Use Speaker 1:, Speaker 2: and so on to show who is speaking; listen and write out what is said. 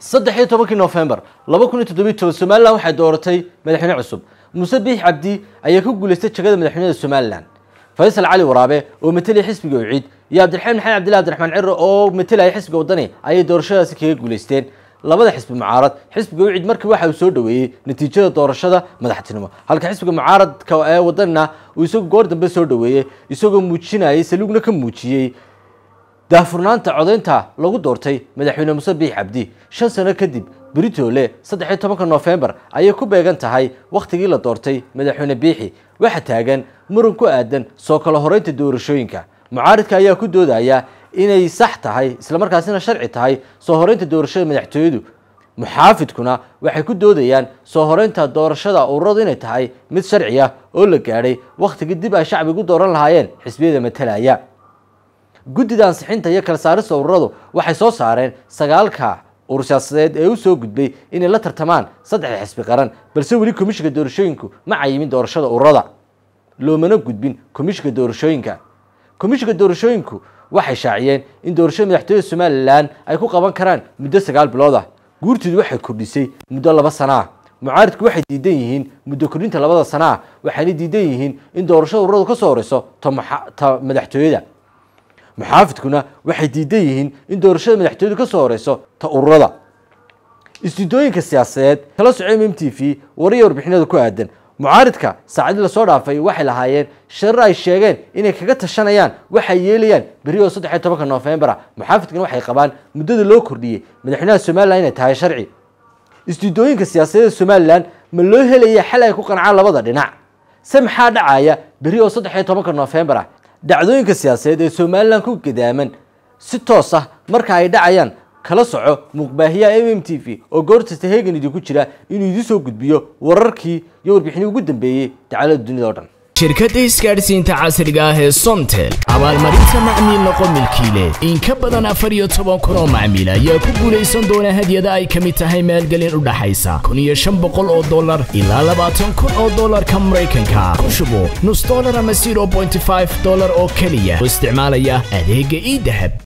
Speaker 1: saddex iyo tobankii nofembar laba kun iyo toddobiyi toban somalilan waxay dooratay madaxweyne cusub muuse biix cabdi ayaa ku guuleystay jagada madaxweynada somalilan faysal cali waraabe oo matelaya xisbiga uciid iyo cabdiraxmaan maxamed cabdillahi abdiraxmaan ciro oo matelaya xisbiga wadani ayay doorashadaasi kaga guuleysteen labada xisbi mucaarad xisbiga uciid markii waxa uu soo dhaweeyey natiijada doorashada madaxtinimo halka xisbiga mucaaradka ee wadanina uu isagu goor dambe soo dhaweeyey isagoo muujinayay saluugna ka muujiyey daahfurnaanta codaynta lagu doortay madaxweyne muse biix cabdi shan sano kadib britoole saddex iyo tobanka noofembar ayay ku beegan tahay wakhtigii la doortay madaxweyne biixi waxaa taagan muran ku aadan soo kala horeynta doorashooyinka mucaaridka ayaa ku doodaya inay sax tahay islamarkaasina sharci tahay soo horeynta doorashada madaxtooyadu muxaafidkuna waxay ku doodayaan soo horeynta doorashada ururadu inay tahay mid sharci oo la gaadhay wakhtigii dib ay shacbigu dooran lahaayeen xisbiyada matalaya guddida ansixinta iyo kala saarista ururadu waxay soo saareen sagaalka urur siyaasadeed ee usoo gudbay inay la tartamaan saddexda xisbi qaran balse weli komishinka doorashooyinku ma cayimin doorashada ururada loomana gudbin komishinka doorashooyinka komishinka doorashooyinku waxay shaaciyeen in doorashada madaxtooyada somalilan ay ku qaban karaan muddo sagaal bilood ah guurtoodu waxay kordhisay muddo laba sana ah mucaaridku waxay diidan yihiin muddo kordhinta labada sana ah waxayna diidan yihiin in doorashada ururadu ka soo horeyso ta madaxtooyada maxaafidkuna waxay diidan yihiin in doorashada madaxtooyadu ka soo horeyso ta ururada isjidooyinka siyaasadeed kala soco m m t v wariya warbixinada ku aadan mucaaridka saacadii lasoo dhaafay waxay lahaayeen sharar ay sheegeen inay kaga tashanayaan waxay yeelayaan beri oo saddex iyo tobanka noofembar ah maxaafidkana waxay qabaan muddada loo kordhiyey madaxweynaha somaliland inay tahay sharci isjidooyinka siyaasadeed somalilan ma loo helaya xal ay ku qancaan labada dhinac se maxaa dhacaya berio saddex iyo tobanka noofembar dhacdooyinka siyaasadeed ee somalilan ku gadaaman si toos ah marka ay dhacayaan kala soco muqbaahiyaha m m t v oo goortasta heegan idinku jira inuu idiin soo gudbiyo wararkii iyo warbixinii ugu dambeeyey dacalada dunida oo dhan
Speaker 2: shirkadda isgaadhsiinta casriga ah ee somtel abaalmarinta macmiil noqo milkiile in ka badan afar iyo toban kun oo macmiil ayaa ku guulaysan doona hadyada ay ka mid tahay maalgelin u dhaxaysa kun iyo shan boqol oo dollar ilaa labaatan kun oo dollarka maraykanka ku shubo nus dollar ama zero point five dollar oo keliya oo isticmaalaya adeega ii dahab